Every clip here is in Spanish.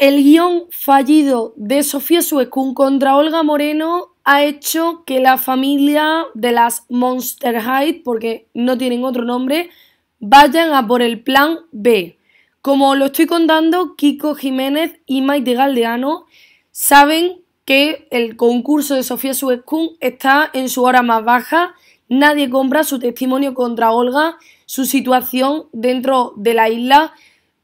El guión fallido de Sofía Suescun contra Olga Moreno ha hecho que la familia de las Monster High, porque no tienen otro nombre, vayan a por el plan B. Como lo estoy contando, Kiko Jiménez y Maite Galdeano saben que el concurso de Sofía Suescun está en su hora más baja. Nadie compra su testimonio contra Olga, su situación dentro de la isla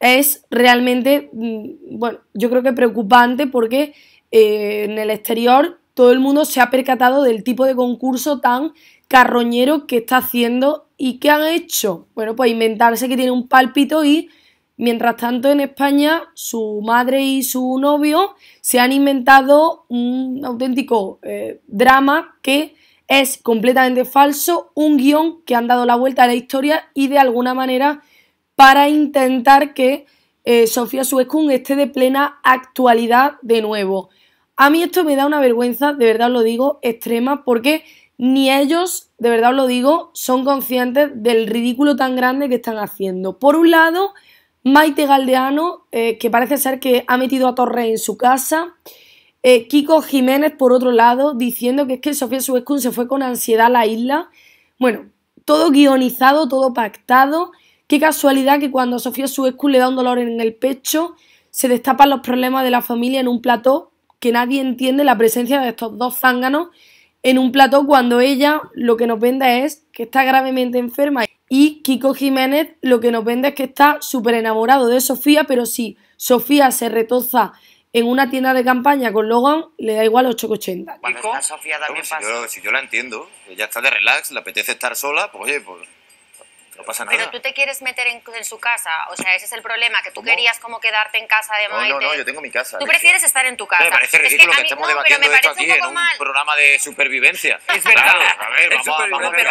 es realmente, mm, bueno, yo creo que preocupante porque eh, en el exterior todo el mundo se ha percatado del tipo de concurso tan carroñero que está haciendo y que han hecho. Bueno, pues inventarse que tiene un pálpito y mientras tanto en España su madre y su novio se han inventado un auténtico eh, drama que es completamente falso, un guión que han dado la vuelta a la historia y de alguna manera para intentar que eh, Sofía Suescun esté de plena actualidad de nuevo. A mí esto me da una vergüenza, de verdad lo digo, extrema, porque ni ellos, de verdad lo digo, son conscientes del ridículo tan grande que están haciendo. Por un lado, Maite Galdeano, eh, que parece ser que ha metido a Torre en su casa. Eh, Kiko Jiménez, por otro lado, diciendo que es que Sofía Suescun se fue con ansiedad a la isla. Bueno, todo guionizado, todo pactado. Qué casualidad que cuando a Sofía Suescu le da un dolor en el pecho, se destapan los problemas de la familia en un plató que nadie entiende la presencia de estos dos zánganos en un plató cuando ella lo que nos vende es que está gravemente enferma y Kiko Jiménez lo que nos vende es que está súper enamorado de Sofía, pero si Sofía se retoza en una tienda de campaña con Logan, le da igual 8,80. Cuando Sofía también pasa. Yo, si yo la entiendo, ella está de relax, le apetece estar sola, pues oye, pues pero tú te quieres meter en, su casa, o sea, ese es el problema, que tú querías como quedarte en casa de Maite. No, no, yo tengo mi casa. Tú prefieres estar en tu casa. Me parece ridículo que, estemos debatiendo esto aquí en un programa de supervivencia. Es verdad. a ver, vamos, a, ver.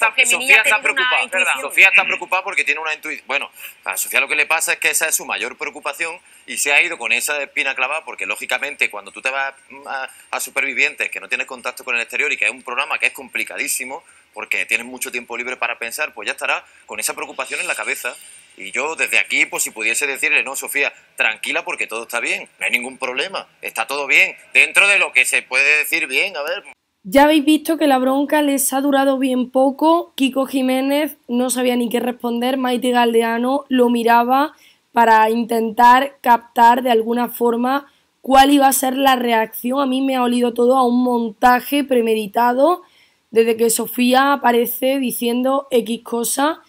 Sofía está, preocupada, Sofía está preocupada porque tiene una intuición. Bueno, a Sofía lo que le pasa es que esa es su mayor preocupación y se ha ido con esa espina clavada porque, lógicamente, cuando tú te vas a, a supervivientes que no tienes contacto con el exterior y que es un programa que es complicadísimo, porque tienes mucho tiempo libre para pensar, pues ya estará con esa preocupación en la cabeza. Y yo desde aquí, pues si pudiese decirle, no, Sofía, tranquila porque todo está bien, no hay ningún problema, está todo bien, dentro de lo que se puede decir bien, a ver. Ya habéis visto que la bronca les ha durado bien poco, Kiko Jiménez no sabía ni qué responder, Maite Galdeano lo miraba para intentar captar de alguna forma cuál iba a ser la reacción. A mí me ha olido todo a un montaje premeditado desde que Sofía aparece diciendo X cosa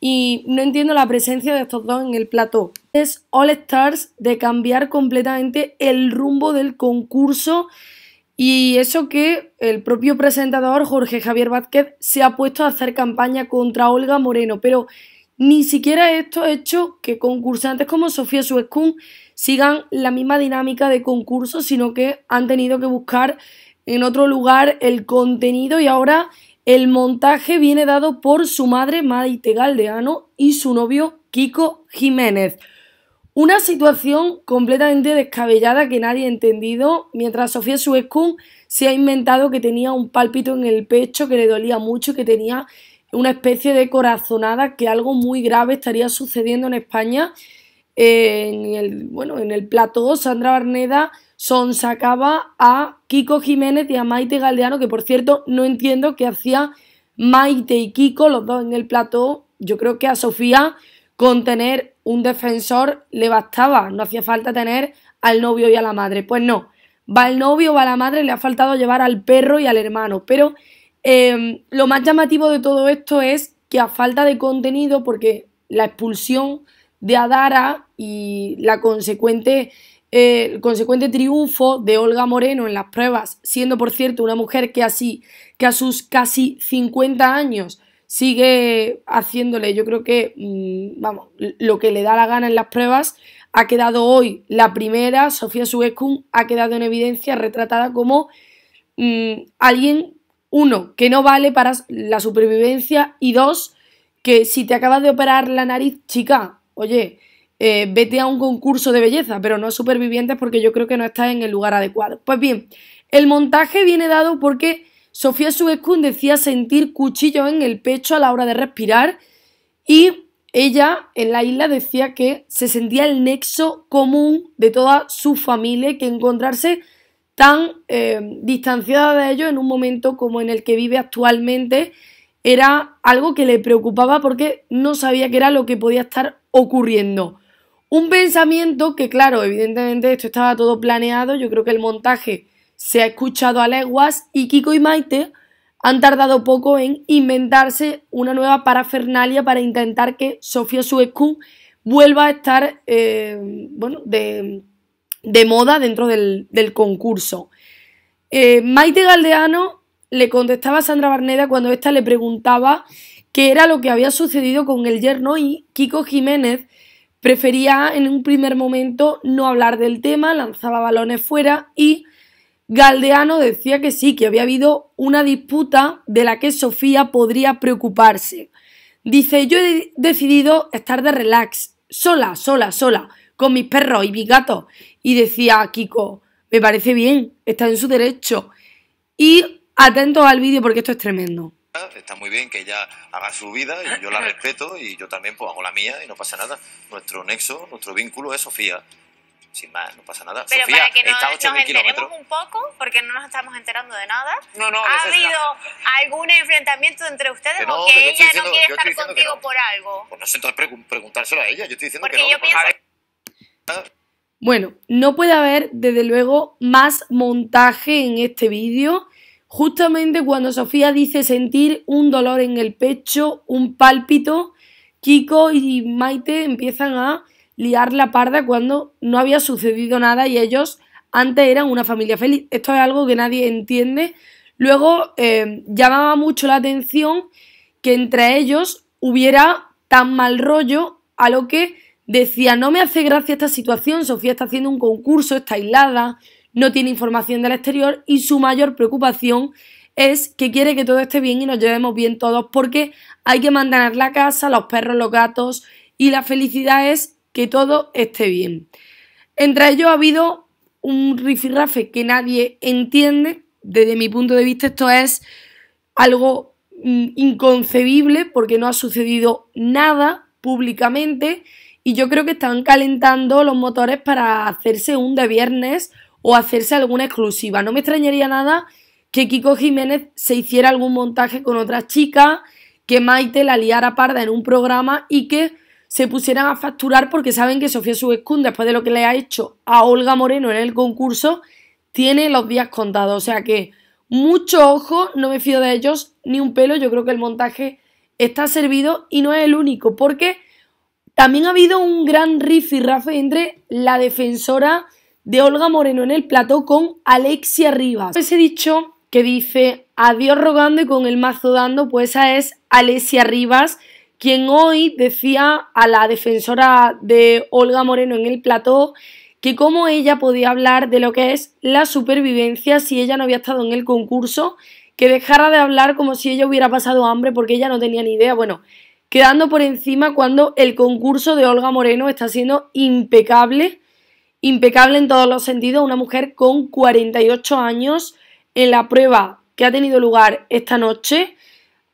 y no entiendo la presencia de estos dos en el plató. Es All Stars de cambiar completamente el rumbo del concurso y eso que el propio presentador Jorge Javier Vázquez se ha puesto a hacer campaña contra Olga Moreno, pero ni siquiera esto ha hecho que concursantes como Sofía Suescún sigan la misma dinámica de concurso, sino que han tenido que buscar en otro lugar el contenido y ahora el montaje viene dado por su madre Maite Galdeano y su novio Kiko Jiménez. Una situación completamente descabellada que nadie ha entendido, mientras Sofía Suezcum se ha inventado que tenía un pálpito en el pecho que le dolía mucho, que tenía una especie de corazonada, que algo muy grave estaría sucediendo en España. en el, bueno, en el plató, Sandra Barneda son sacaba a Kiko Jiménez y a Maite Galdeano, que por cierto no entiendo qué hacía Maite y Kiko, los dos en el plató. Yo creo que a Sofía con tener un defensor le bastaba, no hacía falta tener al novio y a la madre. Pues no, va el novio, va la madre, le ha faltado llevar al perro y al hermano. Pero em, lo más llamativo de todo esto es que a falta de contenido, porque la expulsión de Adara y la consecuente el consecuente triunfo de Olga Moreno en las pruebas, siendo por cierto una mujer que así, que a sus casi 50 años sigue haciéndole, yo creo que, mm, vamos, lo que le da la gana en las pruebas, ha quedado hoy la primera, Sofía Suescun, ha quedado en evidencia retratada como mm, alguien, uno, que no vale para la supervivencia y dos, que si te acabas de operar la nariz, chica, oye, eh, vete a un concurso de belleza, pero no a supervivientes porque yo creo que no está en el lugar adecuado. Pues bien, el montaje viene dado porque Sofía Suescun decía sentir cuchillo en el pecho a la hora de respirar y ella en la isla decía que se sentía el nexo común de toda su familia que encontrarse tan eh, distanciada de ellos en un momento como en el que vive actualmente era algo que le preocupaba porque no sabía qué era lo que podía estar ocurriendo. Un pensamiento que, claro, evidentemente esto estaba todo planeado, yo creo que el montaje se ha escuchado a leguas y Kiko y Maite han tardado poco en inventarse una nueva parafernalia para intentar que Sofía Suescu vuelva a estar eh, bueno, de, moda dentro del, concurso. Eh, Maite Galdeano le contestaba a Sandra Barneda cuando ésta le preguntaba qué era lo que había sucedido con el yerno y Kiko Jiménez Prefería en un primer momento no hablar del tema, lanzaba balones fuera y Galdeano decía que sí, que había habido una disputa de la que Sofía podría preocuparse. Dice, yo he decidido estar de relax, sola, sola, sola, con mis perros y mis gatos. Y decía Kiko, me parece bien, está en su derecho. Y atento al vídeo porque esto es tremendo está muy bien que ella haga su vida y yo la respeto y yo también pues hago la mía y no pasa nada. Nuestro nexo, nuestro vínculo es Sofía. Sin más, no pasa nada. Pero para que está nos, enteremos un poco, porque no nos estamos enterando de nada. No, no, ¿Ha habido algún enfrentamiento entre ustedes o que, ella no quiere estar contigo por algo? Pues no sé, entonces preguntárselo a ella. Yo estoy diciendo que yo pienso... Bueno, no puede haber, desde luego, más montaje en este vídeo Justamente cuando Sofía dice sentir un dolor en el pecho, un pálpito, Kiko y Maite empiezan a liar la parda cuando no había sucedido nada y ellos antes eran una familia feliz. Esto es algo que nadie entiende. Luego eh, llamaba mucho la atención que entre ellos hubiera tan mal rollo a lo que decía, no me hace gracia esta situación, Sofía está haciendo un concurso, está aislada, no tiene información del exterior y su mayor preocupación es que quiere que todo esté bien y nos llevemos bien todos porque hay que mantener la casa, los perros, los gatos y la felicidad es que todo esté bien. Entre ellos ha habido un rifirrafe que nadie entiende, desde mi punto de vista esto es algo mm, inconcebible porque no ha sucedido nada públicamente y yo creo que están calentando los motores para hacerse un de viernes o hacerse alguna exclusiva. No me extrañaría nada que Kiko Jiménez se hiciera algún montaje con otras chicas, que Maite la liara parda en un programa y que se pusieran a facturar porque saben que Sofía Subescún, después de lo que le ha hecho a Olga Moreno en el concurso, tiene los días contados. O sea que mucho ojo, no me fío de ellos ni un pelo. Yo creo que el montaje está servido y no es el único, porque también ha habido un gran y rafe entre la defensora de Olga Moreno en el plató con Alexia Rivas. Ese dicho que dice adiós rogando y con el mazo dando, pues esa es Alexia Rivas, quien hoy decía a la defensora de Olga Moreno en el plató que cómo ella podía hablar de lo que es la supervivencia si ella no había estado en el concurso, que dejara de hablar como si ella hubiera pasado hambre porque ella no tenía ni idea. Bueno, quedando por encima cuando el concurso de Olga Moreno está siendo impecable impecable en todos los sentidos, una mujer con 48 años en la prueba que ha tenido lugar esta noche.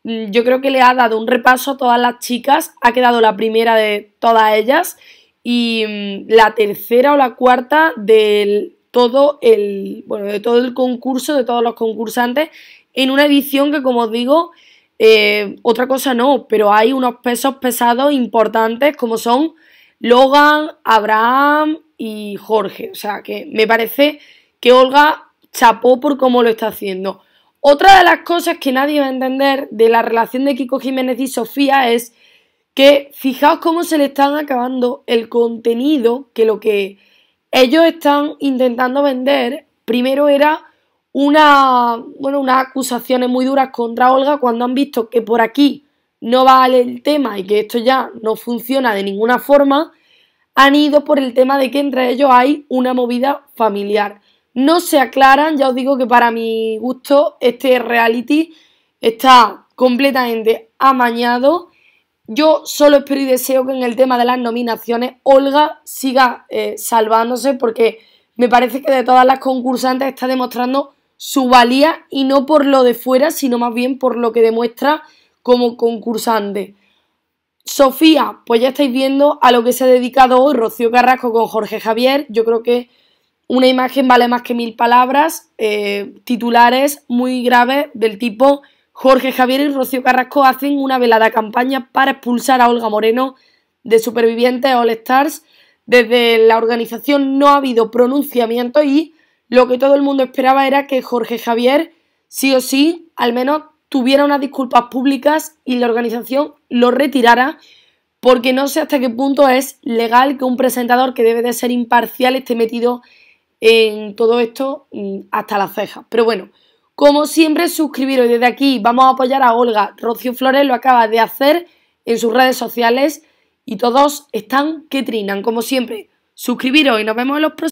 Mm, yo creo que le ha dado un repaso a todas las chicas, ha quedado la primera de todas ellas y mm, la tercera o la cuarta del todo el bueno de todo el concurso de todos los concursantes en una edición que como os digo eh, otra cosa no pero hay unos pesos pesados importantes como son Logan Abraham y Jorge. O sea, que me parece que Olga chapó por cómo lo está haciendo. Otra de las cosas que nadie va a entender de la relación de Kiko Jiménez y Sofía es que fijaos cómo se le están acabando el contenido que lo que ellos están intentando vender primero era una, bueno, unas acusaciones muy duras contra Olga cuando han visto que por aquí no vale el tema y que esto ya no funciona de ninguna forma han ido por el tema de que entre ellos hay una movida familiar. No se aclaran, ya os digo que para mi gusto este reality está completamente amañado. Yo solo espero y deseo que en el tema de las nominaciones Olga siga eh, salvándose porque me parece que de todas las concursantes está demostrando su valía y no por lo de fuera, sino más bien por lo que demuestra como concursante. Sofía, pues ya estáis viendo a lo que se ha dedicado hoy Rocío Carrasco con Jorge Javier. Yo creo que una imagen vale más que mil palabras, eh, titulares muy graves del tipo Jorge Javier y Rocío Carrasco hacen una velada campaña para expulsar a Olga Moreno de Supervivientes All Stars. Desde la organización no ha habido pronunciamiento y lo que todo el mundo esperaba era que Jorge Javier sí o sí al menos tuviera unas disculpas públicas y la organización lo retirara porque no sé hasta qué punto es legal que un presentador que debe de ser imparcial esté metido en todo esto mm, hasta las cejas. Pero bueno, como siempre, suscribiros desde aquí. Vamos a apoyar a Olga. Rocío Flores lo acaba de hacer en sus redes sociales y todos están que trinan. Como siempre, suscribiros y nos vemos en los próximos.